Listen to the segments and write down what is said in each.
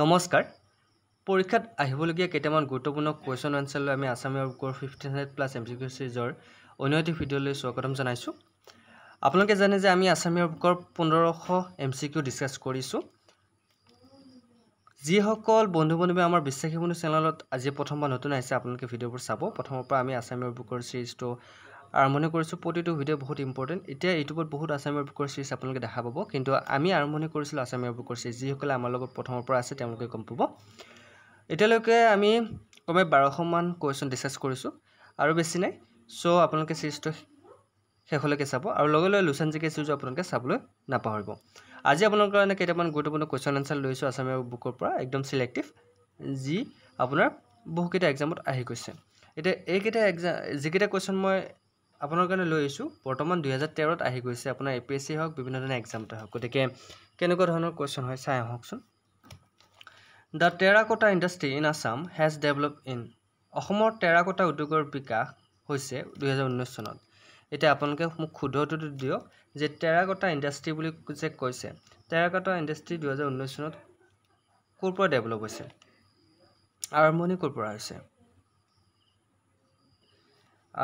নমস্কাৰ পৰীক্ষাত আহিবলগীয়া কেইটামান গুৰুত্বপূৰ্ণ কুৱেশ্যন এনচাৰ লৈ আমি আছামীয় গ্ৰুপৰ fifteen hundred plus M C Q চিৰিজৰ অন্য এটি ভিডিঅ'লৈ স্বাগতম জনাইছোঁ আপোনালোকে জানে যে আমি আছামীয় গ্ৰুপৰ পোন্ধৰশ এম চি কিউ ডিছকাছ কৰিছোঁ যিসকল বন্ধু বান্ধৱী আমাৰ বিশ্বাসী বন্ধু চেনেলত আজি প্ৰথমবাৰ নতুন আহিছে আপোনালোকে ভিডিঅ'বোৰ চাব প্ৰথমৰ পৰা আমি আছামীয় বুকৰ চিৰিজটো আৰম্ভণি কৰিছোঁ প্ৰতিটো ভিডিঅ' বহুত ইম্পৰ্টেণ্ট এতিয়া ইউটিউবত বহুত আছামীয়া বুকৰ চিৰিজ আপোনালোকে দেখা পাব কিন্তু আমি আৰম্ভণি কৰিছিলোঁ আছামীয়া বুকৰ চিৰিজ যিসকলে আমাৰ লগত প্ৰথমৰ পৰা আছে তেওঁলোকে গম পাব এতিয়ালৈকে আমি কমে বাৰশমান কুৱেশ্যন ডিচকাছ কৰিছোঁ আৰু বেছি নাই চ' আপোনালোকে চিৰিজটো শেষলৈকে চাব আৰু লগে লগে লুচেন জিকে চিৰিজো আপোনালোকে চাবলৈ নাপাহৰিব আজি আপোনালোকৰ কাৰণে কেইটামান গুৰুত্বপূৰ্ণ কুৱেশ্যন এনচাৰ লৈছোঁ আছামীয়া বুকৰ পৰা একদম চিলেক্টিভ যি আপোনাৰ বহুকেইটা এক্সামত আহি গৈছে এতিয়া এইকেইটা এক্সাম যিকেইটা কুৱেশ্যন মই আপোনাৰ কাৰণে লৈ আহিছোঁ বৰ্তমান দুহেজাৰ তেৰত আহি গৈছে আপোনাৰ এ পি এছ চি হওক বিভিন্ন ধৰণৰ এক্সামতে হওক গতিকে কেনেকুৱা ধৰণৰ কুৱেশ্যন হয় চাই আহকচোন the terracotta industry in Assam has develop in অসমৰ টেৰাকোটা উদ্যোগৰ বিকাশ হৈছে দুহেজাৰ ঊনৈছ চনত এতিয়া আপোনালোকে মোক সুধটোতো দিয়ক যে টেৰাকোটা ইণ্ডাষ্ট্ৰী বুলি যে কৈছে টেৰাকোটা ইণ্ডাষ্ট্ৰী দুহেজাৰ ঊনৈছ চনত ক'ৰ পৰা ডেভেলপ হৈছে আৰম্ভণি ক'ৰ পৰা হৈছে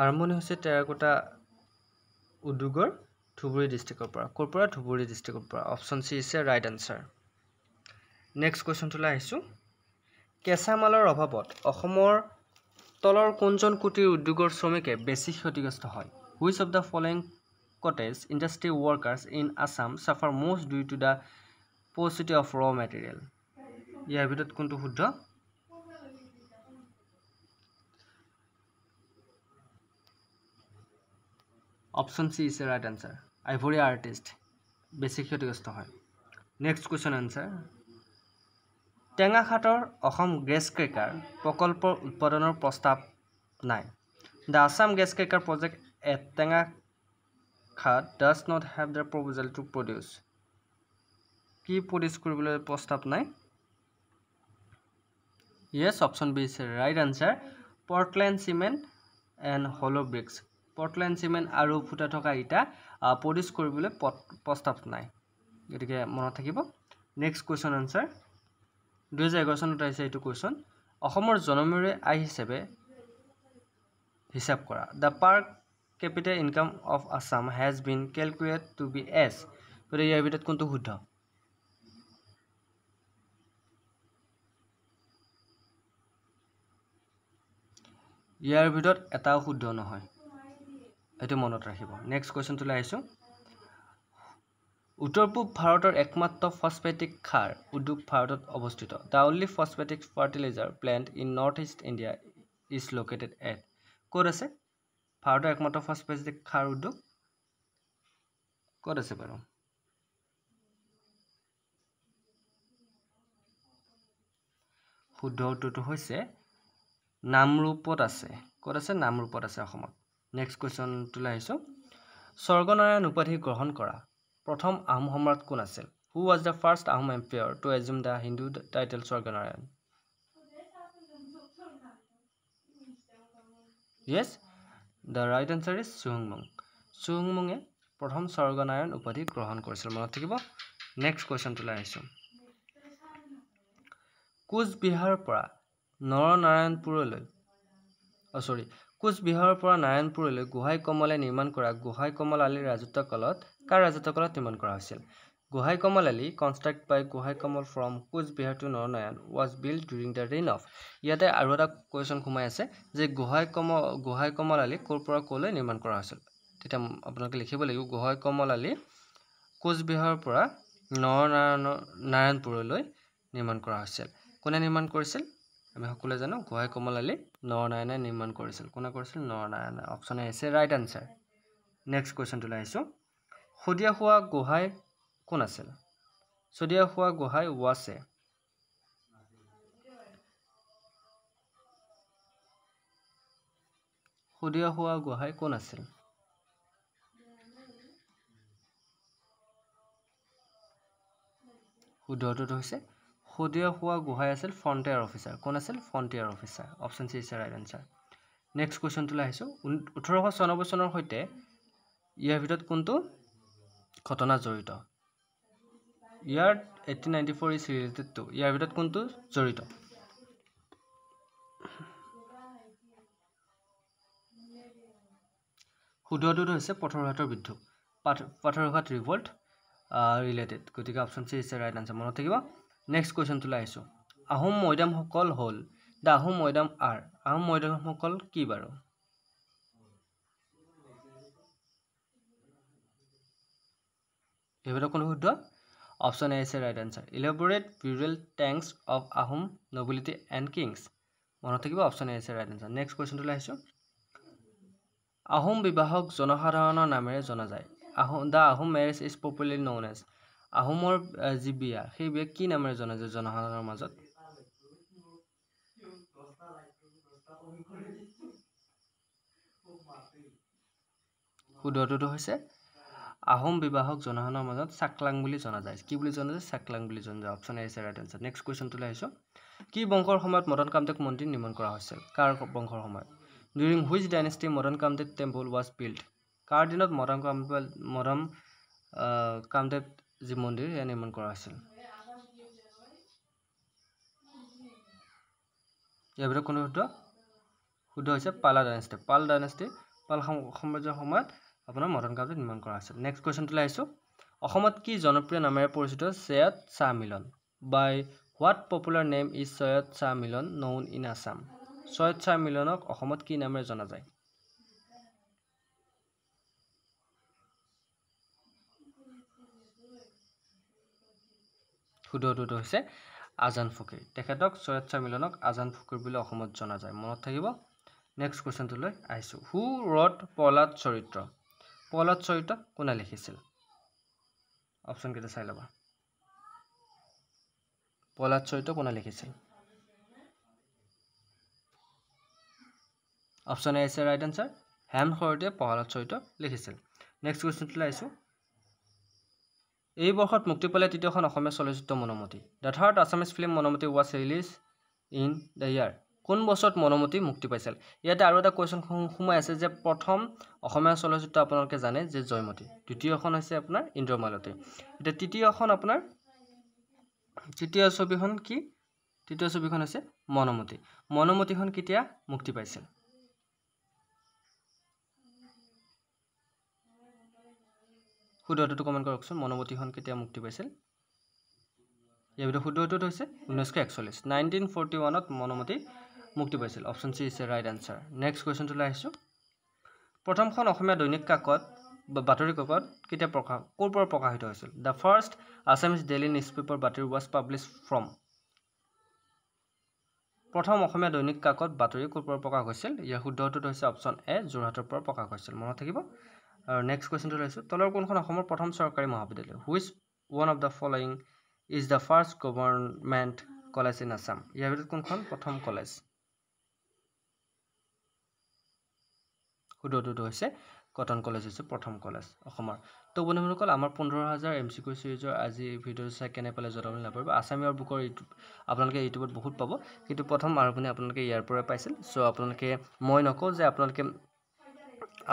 আৰম্ভণি হৈছে টেৰাকোটা উদ্যোগৰ ধুবুৰী ডিষ্ট্ৰিক্টৰ পৰা ক'ৰ পৰা ধুবুৰী ডিষ্ট্ৰিক্টৰ পৰা অপশ্যন চি হৈছে ৰাইট আনচাৰ নেক্সট কুৱেশ্যনটোলৈ আহিছোঁ কেঁচা মালৰ অভাৱত অসমৰ তলৰ কোনজন কোটিৰ উদ্যোগৰ শ্ৰমিকে বেছি ক্ষতিগ্ৰস্ত হয় which of the following cottage industry workers in Assam suffer most due to the paucity of raw material ইয়াৰ ভিতৰত কোনটো শুদ্ধ option C is a right answer ivory artist বেছি ক্ষতিগ্ৰস্ত হয় নেক্সট কুৱেশ্যন এনচাৰ খাটৰ অসম গেছ ক্ৰেকাৰ প্ৰকল্পৰ উৎপাদনৰ প্ৰস্তাৱ নাই the Assam gas cracker project at Tengakhat does not have the proposal to produce কি প্ৰডিউচ কৰিবলৈ প্ৰস্তাৱ নাই yes option B is right answer Portland cement and hollow' bricks Portland cement আৰু ফুটাই থকা ইটা প্ৰডিউচ কৰিবলৈ প্ৰস্তাৱ নাই গতিকে মনত থাকিব নেক্সট কুৱেশ্যন আনচাৰ দুহেজাৰ এঘাৰ চনত আহিছে এইটো কুৱেশ্যন অসমৰ জনমূৰে আই হিচাপে হিচাপ কৰা the per capita income of Assam has been calculate to be as গতিকে ইয়াৰ ভিতৰত কোনটো শুদ্ধ ইয়াৰ ভিতৰত এটাও শুদ্ধ নহয় সেইটো মনত ৰাখিব নেক্সট কুৱেশ্যনটো লৈ আহিছোঁ উত্তৰ পূব ভাৰতৰ একমাত্ৰ ফচফেটিক সাৰ উদ্যোগ ভাৰতত অৱস্থিত the only phosphatic fertiliser plant in North East India is located at ক'ত আছে ভাৰতৰ একমাত্ৰ ফচফেটিক সাৰ উদ্যোগ ক'ত আছে বাৰু শুদ্ধ উত্তৰটো হৈছে নামৰূপত আছে ক'ত আছে নামৰূপত আছে অসমত নেক্সট কুৱেশ্যনটোলৈ আহিছোঁ স্বৰ্গনাৰায়ণ উপাধি গ্ৰহণ কৰা প্ৰথম আহোম সম্ৰাট কোন আছিল who was the first Ahom emperor to assume the Hindu title Swarganarayan yes the right answer is চুহংমুং চুহংমুঙে প্ৰথম স্বৰ্গনাৰায়ণ উপাধি গ্ৰহণ কৰিছিল মনত থাকিব নেক্সট কুৱেশ্যনটোলৈ আহিছোঁ কোচবিহাৰৰ পৰা নৰনাৰায়ণপুৰলৈ অ' চৰি কোচবিহাৰৰ পৰা নাৰায়ণপুৰলৈ গোহাঁই কমলে নিৰ্মাণ কৰা গোহাঁই কমল আলিৰ ৰাজত্ব কালত কাৰ ৰাজত্ব কালত নিৰ্মাণ কৰা হৈছিল Gohain Kamal Ali construct by Gohain Kamal from Coochbehar to Naranarayan was build during the reign of ইয়াতে আৰু এটা কুৱেশ্যন সোমাই আছে যে গোহাঁই কমল গোহাঁই কমল আলি ক'ৰ পৰা ক'লৈ নিৰ্মাণ কৰা হৈছিল তেতিয়া আপোনালোকে লিখিব লাগিব গোহাঁই কমল আলী কোচবিহাৰৰ পৰা নৰনাৰায়ণ নাৰায়ণপুৰলৈ নিৰ্মাণ কৰা হৈছিল কোনে নিৰ্মাণ কৰিছিল আমি সকলোৱে জানো গোহাই কমলালী নৰনাৰায়ণে নিৰ্মাণ কৰিছিল কোনে কৰিছিল নৰনাৰায়ণে অপশ্যন এ আছে ৰাইট আনচাৰ নেক্সট কুৱেশ্যনটোলৈ আহিছোঁ শদিয়া হোৱা গোহাই কোন আছিল শদিয়া হোৱা গোহাই ৱাছে শদিয়া হোৱা গোহাই কোন আছিল শুদ্ধটোত হৈছে সদিয়া হোৱা গোহাই আছিল ফ্ৰণ্টিয়াৰ অফিচাৰ কোন আছিল ফ্ৰণ্টিয়াৰ অফিচাৰ অপশ্যন চি ইছে ৰাইট এনচাৰ নেক্সট কুৱেশ্যনটোলৈ আহিছোঁ ওঠৰশ ছয়ানব্বৈ চনৰ সৈতে ইয়াৰ ভিতৰত কোনটো ঘটনা জড়িত ইয়াৰ eighteen ninety four is related to ইয়াৰ ভিতৰত কোনটো জড়িত সুদৰটোত হৈছে পথৰঘাটৰ বিদ্ৰোহ পাথ ৰিভল্ট ৰিলেটেড গতিকে অপশ্যন চি ইছে ৰাইট এনচাৰ মনত থাকিব নেক্সট কুৱেশ্যনটোলৈ আহিছোঁ আহোম মৈদামসকল হ'ল দ্য আহোম মৈদাম আৰ আহোম মৈদামসকল কি বাৰু এইবাৰ কোনো শুদ্ধ অপশ্যন এ আছে right answer elaborate burial tanks of Ahom nobility and kings মনত থাকিব অপশ্যন এ আছে ৰাইট আনচাৰ নেক্সট কুৱেশ্যনটোলৈ আহিছোঁ আহোম বিবাহক জনসাধাৰণৰ নামেৰে জনা যায় Ahom the Ahom marriage is popularly known as আহোমৰ যি বিয়া সেই বিয়া কি নামেৰে জনা যায় জনসাধাৰণৰ মাজত শুদ্ধটোতো হৈছে আহোম বিবাহক জনসাধাৰণৰ মাজত চাকলাং বুলি জনা যায় কি বুলি জনা যায় চাকলাং বুলি জনা যায় অপশ্যন আহিছে ৰাইট এনচাৰ নেক্সট কুৱেশ্যনটোলৈ আহিছোঁ কি বংশৰ সময়ত মদন কামদেৱ মন্দিৰ নিৰ্মাণ কৰা হৈছিল কাৰ বংশৰ সময়ত during whose dynasty Madan Kamdev temple was build কাৰ দিনত মদন কামদেৱ মদন কামদেৱ যি মন্দিৰ সেয়া নিৰ্মাণ কৰা হৈছিল ইয়াৰ ভিতৰত কোনো শুদ্ধ শুদ্ধ হৈছে পালা ডাইনেষ্টি পাল ডাইনেষ্টি পাল সাম্ৰাজ্যৰ সময়ত আপোনাৰ মদন কাপটো নিৰ্মাণ কৰা হৈছিল নেক্সট কুৱেশ্যনটোলৈ আহিছোঁ অসমত কি জনপ্ৰিয় নামেৰে পৰিচিত Syed Shah Milan by what popular name is Syed Shah Milan known in Assam Syed Shah মিলনক অসমত কি নামেৰে জনা যায় সুদৌদৌদ হৈছে আজান ফকীৰ তেখেতক চৈয়দ শ্বাহ মিলনক আজান ফকীৰ বুলি অসমত জনা যায় মনত থাকিব নেক্সট কুৱেশ্যনটোলৈ আহিছোঁ হু ৰড প্ৰহ্লাদ চৰিত্ৰ প্ৰহ্লাদ চৰিত্ৰ কোনে লিখিছিল অপশ্যনকেইটা চাই ল'বা প্ৰহ্লাদ চৰিত্ৰ কোনে লিখিছিল অপশ্যন এ আছে ৰাইট এনচাৰ হেম শৰতীয়ে প্ৰহ্লাদ চৰিত্ৰ লিখিছিল নেক্সট কুৱেশ্যনটোলৈ আহিছোঁ এই বৰ্ষত মুক্তি পালে তৃতীয়খন অসমীয়া চলচ্চিত্ৰ Manomati the third Assamese film Manomati was release in the year কোন বছৰত মনোমতি মুক্তি পাইছিল ইয়াতে আৰু এটা কুৱেশ্যন সোমাই আছে যে প্ৰথম অসমীয়া চলচ্চিত্ৰ আপোনালোকে জানে যে জয়মতী দ্বিতীয়খন হৈছে আপোনাৰ ইন্দ্ৰমালতী এতিয়া তৃতীয়খন আপোনাৰ তৃতীয় ছবিখন কি তৃতীয় ছবিখন হৈছে মনোমতি মনোমতিখন কেতিয়া মুক্তি পাইছিল শুদ্ধটো কমেণ্ট কৰকচোন মনোমতীখন কেতিয়া মুক্তি পাইছিল ইয়াৰ ভিতৰত শুদ্ধ হৈছে ঊনৈছশ একচল্লিছ নাইনটিন ফৰ্টি ওৱানত মনোমতি মুক্তি পাইছিল অপশ্যন চি ইছে ৰাইট এনচাৰ নেক্সট কুৱেশ্যনটো কুৱেশ্যনটোলৈ আহিছোঁ প্ৰথমখন অসমীয়া দৈনিক কাকত বা বাতৰি কাকত কেতিয়া প্ৰকাশ ক'ৰ পৰা প্ৰকাশিত হৈছিল the first Assamese daily news paper Batori was publish from প্ৰথম অসমীয়া দৈনিক কাকত বাতৰি ক'ৰ পৰা প্ৰকাশ হৈছিল ইয়াৰ শুদ্ধ উত্তৰটো হৈছে অপশ্যন এ যোৰহাটৰ পৰা প্ৰকাশ হৈছিল মনত থাকিব আৰু নেক্সট কুৱেশ্যনটো লৈছোঁ তলৰ কোনখন অসমৰ প্ৰথম চৰকাৰী মহাবিদ্যালয় which one of the following is the first government college in Assam ইয়াৰ ভিতৰত কোনখন প্ৰথম কলেজ সুদ্ৰটোটো হৈছে কটন কলেজ হৈছে প্ৰথম কলেজ অসমৰ তো বন্ধুসকল আমাৰ পোন্ধৰ হাজাৰ এম চি কিউ চিৰিজৰ আজি ভিডিঅ'টো চাই কেনে পালে যতন নাপাৰিব আছামীয়াৰ বুকৰ ইউটিউব আপোনালোকে ইউটিউবত বহুত পাব কিন্তু প্ৰথম আৰম্ভণি আপোনালোকে ইয়াৰ পৰাই পাইছিল চ' আপোনালোকে মই নকওঁ যে আপোনালোকে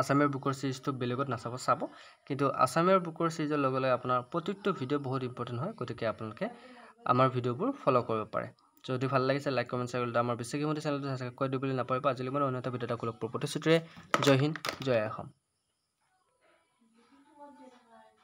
আসামের বুকর সিরিজটা বেলেগত নাচাব চাব কিন্তু আসামের বুকর সিরিজের লগে লগে আপনার প্রত্যেকটা ভিডিও বহুত ইম্পর্টেন্ট হয় গতি আপনাদের আমার ভিডিওব ফলো করবেন যদি ভাল লাগিছে লাইক কমেন্ট চাই আমার বিশেষ মতো চ্যানেলটি সাবস্ক্রাইব করে দিবলে নাপাব আজিলে মানে অন্য একটা ভিডিও এটা খুলক প্রতিশ্রুতি জয় হিন্দ জয় অসম